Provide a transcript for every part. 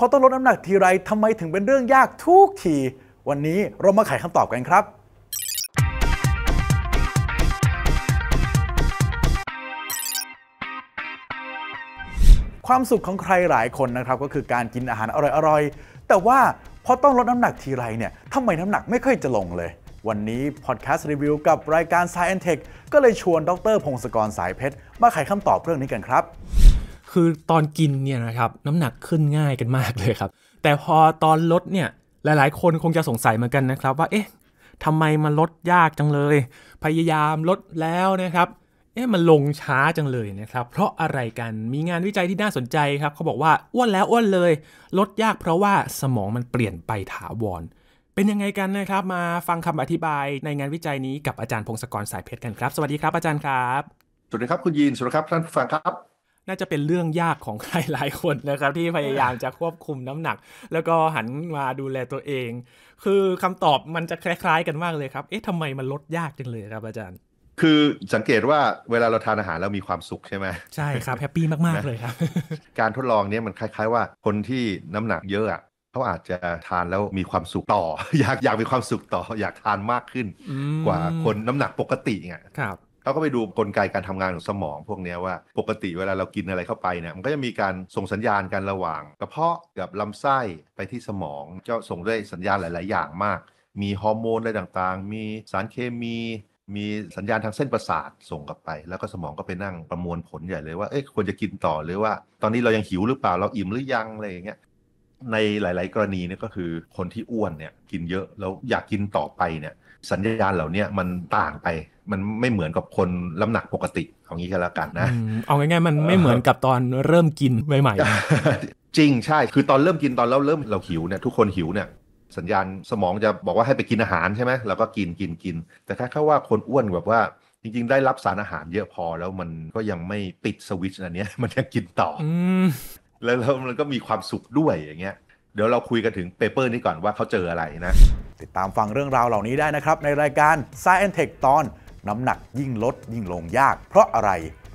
พอต้องลดน้ำหนักทีไรทำไมถึงเป็นเรื่องยากทุกที วันนี้เรามาไขคำตอบกันครับ ความสุขของใครหลายคนนะครับก็คือการกินอาหารอร่อยๆแต่ว่าพอต้องลดน้ำหนักทีไรเนี่ยทำไมน้ำหนักไม่ค่อยจะลงเลย วันนี้พอดแคสต์รีวิวกับรายการ Science Tech ก็เลยชวนดรพงศกรสายเพชรมาไขคำตอบเรื่องนี้กันครับคือตอนกินเนี่ยนะครับน้ำหนักขึ้นง่ายกันมากเลยครับ แต่พอตอนลดเนี่ยหลาย ๆ คนคงจะสงสัยเหมือนกันนะครับ ว่าเอ๊ะทำไมมันลดยากจังเลย พยายามลดแล้วนะครับเอ๊ะมันลงช้าจังเลยนะครับเพราะอะไรกันมีงานวิจัยที่น่าสนใจครับเขาบอกว่าอ้วนแล้วอ้วนเลย ลดยากเพราะว่าสมองมันเปลี่ยนไปถาวร เป็นยังไงกันนะครับ มาฟังคำอธิบายในงานวิจัยนี้กับอาจารย์พงศกรสายเพชรกันครับสวัสดีครับอาจารย์ครับ สวัสดีครับคุณยีนสวัสดีครับท่านผู้ฟังครับน่าจะเป็นเรื่องยากของใครหลายคนนะครับ ที่พยายามจะควบคุมน้ำหนัก แล้วก็หันมาดูแลตัวเอง คือคำตอบมันจะคล้ายๆกันมากเลยครับเอ๊ะทำไมมันลดยากจังเลยครับอาจารย์ คือสังเกตว่าเวลาเราทานอาหารเรามีความสุขใช่ไหมใช่ครับแฮปปี้มากๆเลยครับ การทดลองนี้มันคล้าย ๆ ว่าคนที่น้ำหนักเยอะอะเขาอาจจะทานแล้วมีความสุขต่ออยากอยากมีความสุขต่ออยากทานมากขึ้น กว่าคนน้ำหนักปกติไงครับเขาก็ไปดูกลไกการทำงานของสมองพวกนี้ว่าปกติเวลาเรากินอะไรเข้าไปเนี่ยมันก็จะมีการส่งสัญญาณกันระหว่างกระเพาะกับลำไส้ไปที่สมองจะส่งด้วยสัญญาณหลาย ๆ อย่างมาก มีฮอร์โมนอะไรต่าง ๆ มีสารเคมี มีสัญญาณทางเส้นประสาทส่งกลับไป แล้วก็สมองก็ไปนั่งประมวลผลใหญ่เลยว่าเอ๊ะควรจะกินต่อหรือว่า ตอนนี้เรายังหิวหรือเปล่าเราอิ่มหรือยังอะไรอย่างเงี้ยในหลาย ๆ กรณีเนี่ยก็คือคนที่อ้วนเนี่ยกินเยอะแล้วอยากกินต่อไปเนี่ย สัญญาณเหล่านี้มันต่างไปมันไม่เหมือนกับคนล้ำหนักปกติเอางี้ก็แล้วกันนะ เอาง่ายๆมันไม่เหมือนกับตอนเริ่มกินใหม่ๆจริงใช่คือตอนเริ่มกินตอนเราเริ่มเราหิวเนี่ยทุกคนหิวเนี่ย สัญญาณสมองจะบอกว่าให้ไปกินอาหารใช่ไหมเราก็กินกินกิน แต่ถ้าเข้าว่าคนอ้วนแบบว่าจริง ๆ ได้รับสารอาหารเยอะพอ แล้วมันก็ยังไม่ปิดสวิตช์อันนี้มันยังกินต่ออแล้วมันก็มีความสุขด้วยอย่างเงี้ย เดี๋ยวเราคุยกันถึงเปเปอร์นี้ก่อนว่าเขาเจออะไรนะติดตามฟังเรื่องราวเหล่านี้ได้นะครับในรายการ Science Tech ตอนน้ำหนักยิ่งลดยิ่งลงยากเพราะอะไร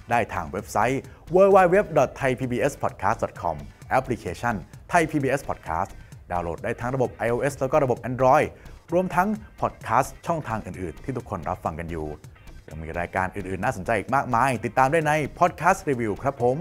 ได้ทางเว็บไซต์ www.thaipbspodcast.com แอปพลิเคชัน Thai PBS Podcast ดาวน์โหลดได้ทั้งระบบ iOS แล้วก็ระบบ Android รวมทั้งพอดแคสต์ช่องทางอื่น ๆ ที่ทุกคนรับฟังกันอยู่ ยังมีรายการอื่น ๆ น่าสนใจอีกมากมาย ติดตามได้ใน Podcast Review ครับผม